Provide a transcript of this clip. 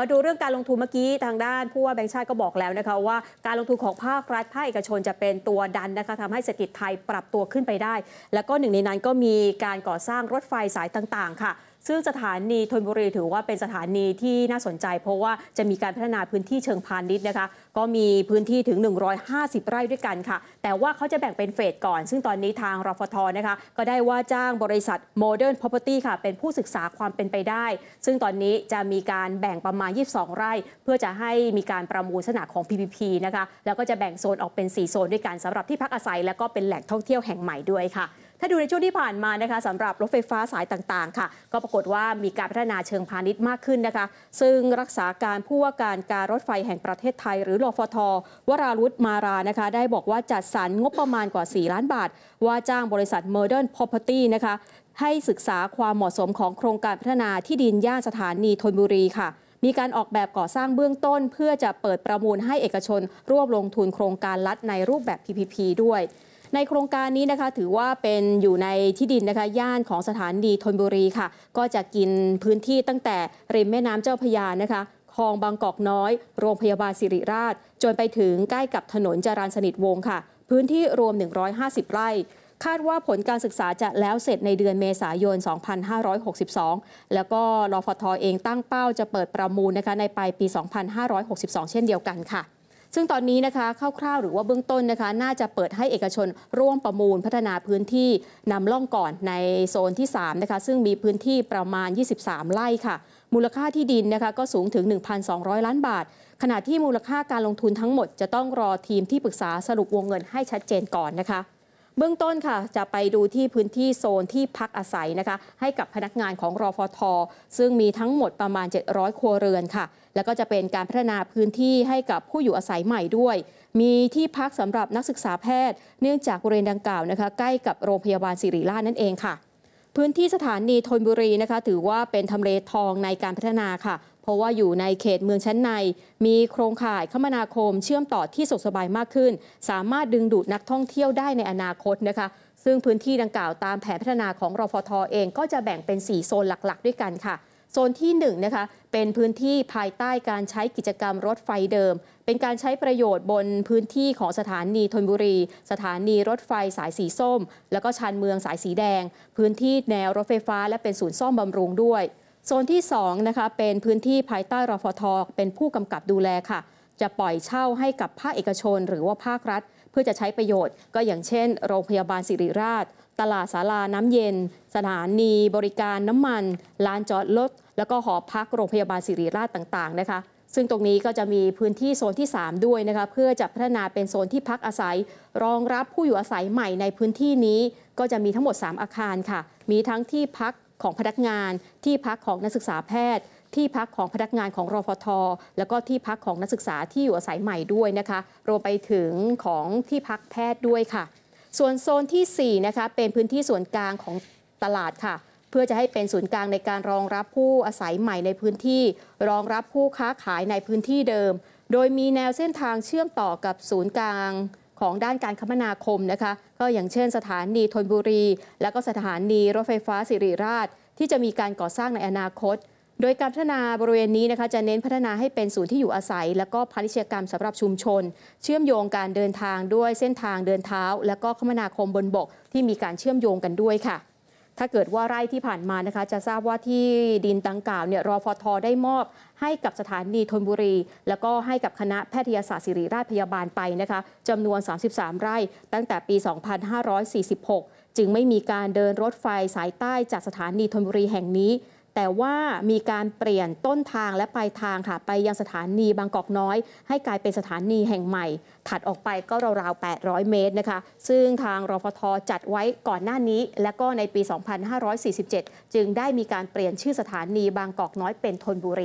มาดูเรื่องการลงทุนเมื่อกี้ทางด้าน ผู้ว่าแบงค์ชาติก็บอกแล้วนะคะว่าการลงทุนของภาครัฐภาคเอกชนจะเป็นตัวดันนะคะทำให้เศรษฐกิจไทยปรับตัวขึ้นไปได้ แล้วก็หนึ่งในนั้นก็มีการก่อสร้างรถไฟสายต่างๆค่ะซึ่งสถานีธนบุรีถือว่าเป็นสถานีที่น่าสนใจ เพราะว่าจะมีการพัฒนาพื้นที่เชิงพาณิชย์นะคะ ก็มีพื้นที่ถึง 150 ไร่ด้วยกันค่ะ แต่ว่าเขาจะแบ่งเป็นเฟสก่อน ซึ่งตอนนี้ทางรฟทนะคะก็ได้ว่าจ้างบริษัท Modern Property ค่ะเป็นผู้ศึกษาความเป็นไปได้ ซึ่งตอนนี้จะมีการแบ่งประมาณ 22 ไร่ เพื่อจะให้มีการประมูลสนาของ PPP นะคะแล้วก็จะแบ่งโซนออกเป็น 4 โซนด้วยกันสำหรับที่พักอาศัยแล้วก็เป็นแหล่งท่องเที่ยวแห่งใหม่ด้วยค่ะถ้าดูในช่วงที่ผ่านมานะคะสำหรับรถไฟฟ้าสายต่างๆค่ะก็ปรากฏว่ามีการพัฒนาเชิงพาณิชย์มากขึ้นนะคะ ซึ่งรักษาการผู้ว่าการการรถไฟแห่งประเทศไทย หรือรอฟท วรารุตมารานะคะได้บอกว่าจัดสรรงบประมาณกว่า 4 ล้านบาท ว่าจ้างบริษัท m o เด r n Property นะคะให้ศึกษาความเหมาะสมของโครงการพัฒนาที่ดินย่านสถานีธนบุรีค่ะ มีการออกแบบก่อสร้างเบื้องต้น เพื่อจะเปิดประมูลให้เอกชนร่วมลงทุนโครงการลัดในรูปแบบ PPP ด้วยในโครงการนี้นะคะถือว่าเป็นอยู่ในที่ดินนะคะย่านของสถานีธนบุรีค่ะก็จะกินพื้นที่ตั้งแต่ริมแม่น้ำเจ้าพยานะคะคลองบางกอกน้อย โรงพยาบาลสิริราช จนไปถึงใกล้กับถนนจรานสนิทวงค่ะ พื้นที่รวม 150 ไร่ คาดว่าผลการศึกษาจะแล้วเสร็จในเดือนเมษายน 2562 แล้วก็รอฟทอเองตั้งเป้าจะเปิดประมูลนะคะในปลายปี 2562 เช่นเดียวกันค่ะซึ่งตอนนี้นะคะคร่าวๆ หรือว่าเบื้องต้นนะคะน่าจะเปิดให้เอกชนร่วมประมูลพัฒนาพื้นที่นำล่องก่อนในโซนที่3นะคะซึ่งมีพื้นที่ประมาณ 23 ไร่ค่ะ มูลค่าที่ดินนะคะก็สูงถึง 1,200 ล้านบาทขณะที่มูลค่าการลงทุนทั้งหมดจะต้องรอทีมที่ปรึกษาสรุปวงเงินให้ชัดเจนก่อนนะคะเบื้องต้นค่ะจะไปดูที่พื้นที่โซนที่พักอาศัยนะคะ ให้กับพนักงานของรอฟทซึ่งมีทั้งหมดประมาณ 700 ครัวเรือนค่ะ แล้วก็จะเป็นการพัฒนาพื้นที่ให้กับผู้อยู่อาศัยใหม่ด้วย มีที่พักสำหรับนักศึกษาแพทย์ เนื่องจากบริเวณดังกล่าวนะคะใกล้กับโรงพยาบาลศิริราชนั่นเองค่ะ พื้นที่สถานีทนบุรีนะคะ ถือว่าเป็นทำเลทองในการพัฒนาค่ะเพราะว่าอยู่ในเขตเมืองชั้นใน มีโครงข่ายคมนาคมเชื่อมต่อที่สุขสบายมากขึ้น สามารถดึงดูดนักท่องเที่ยวได้ในอนาคตนะคะ ซึ่งพื้นที่ดังกล่าวตามแผนพัฒนาของรอฟทอเองก็จะแบ่งเป็น4โซนหลักๆด้วยกันค่ะโซนที่1นนะคะเป็นพื้นที่ภายใต้การใช้กิจกรรมรถไฟเดิม เป็นการใช้ประโยชน์บนพื้นที่ของสถานีธนบุรี สถานีรถไฟ สายสีส้ม แล้วก็ชานเมืองสายสีแดง พื้นที่แนวรถไฟฟ้า และเป็นศูนย์ซ่อมบำรุงด้วยโซนที่2นะคะเป็นพื้นที่ภายใต้รฟทเป็นผู้กำกับดูแลค่ะ จะปล่อยเช่าให้กับภาคเอกชนหรือว่าภาครัฐเพื่อจะใช้ประโยชน์ก็อย่างเช่นโรงพยาบาลสิริราช ตลาดสาราน้ำเย็น สถานีบริการน้ำมันลานจอดรถแล้วก็หอพักโรงพยาบาลสิริราชต่างๆนะคะ ซึ่งตรงนี้ก็จะมีพื้นที่โซนที่ 3 ด้วยนะคะเพื่อจะพัฒนาเป็นโซนที่พักอาศัย รองรับผู้อยู่อาศัยใหม่ในพื้นที่นี้ ก็จะมีทั้งหมด 3 อาคารค่ะ มีทั้งที่พักของพนักงานที่พักของนักศึกษาแพทย์ ที่พักของพนักงานของรอฟทแล้วก็ที่พักของนักศึกษาที่อยู่อาศัยใหม่ด้วยนะคะรวมไปถึงของที่พักแพทย์ด้วยค่ะ ส่วนโซนที่4นะคะเป็นพื้นที่ส่วนกลางของตลาดค่ะ เพื่อจะให้เป็นศูนย์กลางในการรองรับผู้อาศัยใหม่ในพื้นที่ รองรับผู้ค้าขายในพื้นที่เดิม โดยมีแนวเส้นทางเชื่อมต่อกับศูนย์กลางของด้านการคมนาคม นะคะก็อย่างเช่น สถานีทนบุรี และก็สถานีรถไฟฟ้าสิริราช ที่จะมีการก่อสร้างในอนาคต โดยการพัฒนาบริเวณนี้นะคะจะเน้นพัฒนาให้เป็นศูนย์ที่อยู่อาศัย และก็พาณิชยกรรมสำหรับชุมชน เชื่อมโยงการเดินทางด้วยเส้นทางเดินเท้า และก็คมนาคมบนบกที่มีการเชื่อมโยงกันด้วยค่ะถ้าเกิดว่าไร่ที่ผ่านมานะคะจะทราบว่าที่ดินดังกล่าวเนี่ยรอฟทได้มอบให้กับสถานีธนบุรี แล้วก็ให้กับคณะแพทยศาสตร์ศิริราชพยาบาลไปนะคะจำนวน 33 ไร่ ตั้งแต่ปี 2546 จึงไม่มีการเดินรถไฟสายใต้จากสถานีธนบุรีแห่งนี้แต่ว่ามีการเปลี่ยนต้นทางและปลายทางค่ะไปยังสถานีบางกอกน้อย ให้กลายเป็นสถานีแห่งใหม่ถัดออกไปก็ราวๆ800 เมตรนะคะ ซึ่งทางรฟท จัดไว้ก่อนหน้านี้ และก็ในปี 2547 จึงได้มีการเปลี่ยนชื่อสถานีบางกอกน้อยเป็นทนบุรี